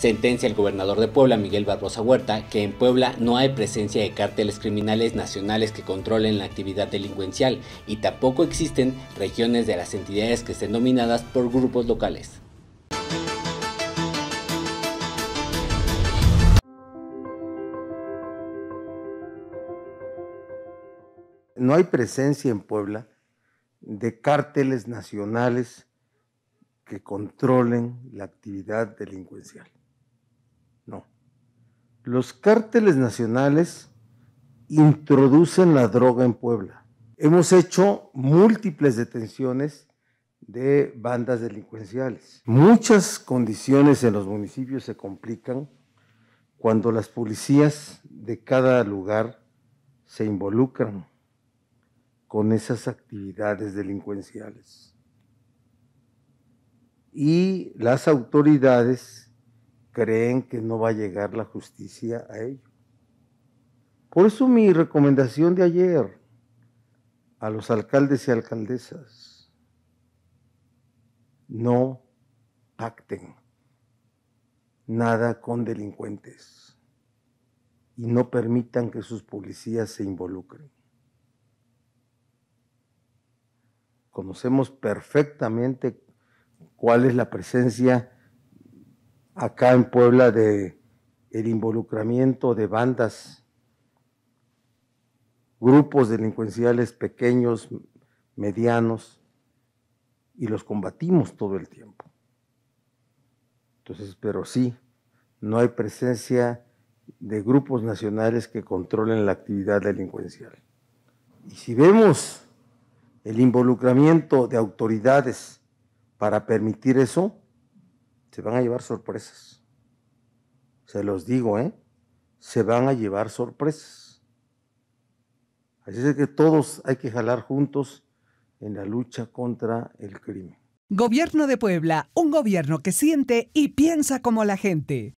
Sentencia el gobernador de Puebla, Miguel Barbosa Huerta, que en Puebla no hay presencia de cárteles criminales nacionales que controlen la actividad delincuencial y tampoco existen regiones de las entidades que estén dominadas por grupos locales. No hay presencia en Puebla de cárteles nacionales que controlen la actividad delincuencial. No. Los cárteles nacionales introducen la droga en Puebla. Hemos hecho múltiples detenciones de bandas delincuenciales. Muchas condiciones en los municipios se complican cuando las policías de cada lugar se involucran con esas actividades delincuenciales. Y las autoridades creen que no va a llegar la justicia a ellos. Por eso mi recomendación de ayer a los alcaldes y alcaldesas, no acten nada con delincuentes y no permitan que sus policías se involucren. Conocemos perfectamente cuál es la presencia acá en Puebla de el involucramiento de bandas, grupos delincuenciales pequeños, medianos, y los combatimos todo el tiempo. Entonces, pero sí, no hay presencia de grupos nacionales que controlen la actividad delincuencial. Y si vemos el involucramiento de autoridades para permitir eso, se van a llevar sorpresas. Se los digo, ¿eh? Se van a llevar sorpresas. Así es que todos hay que jalar juntos en la lucha contra el crimen. Gobierno de Puebla, un gobierno que siente y piensa como la gente.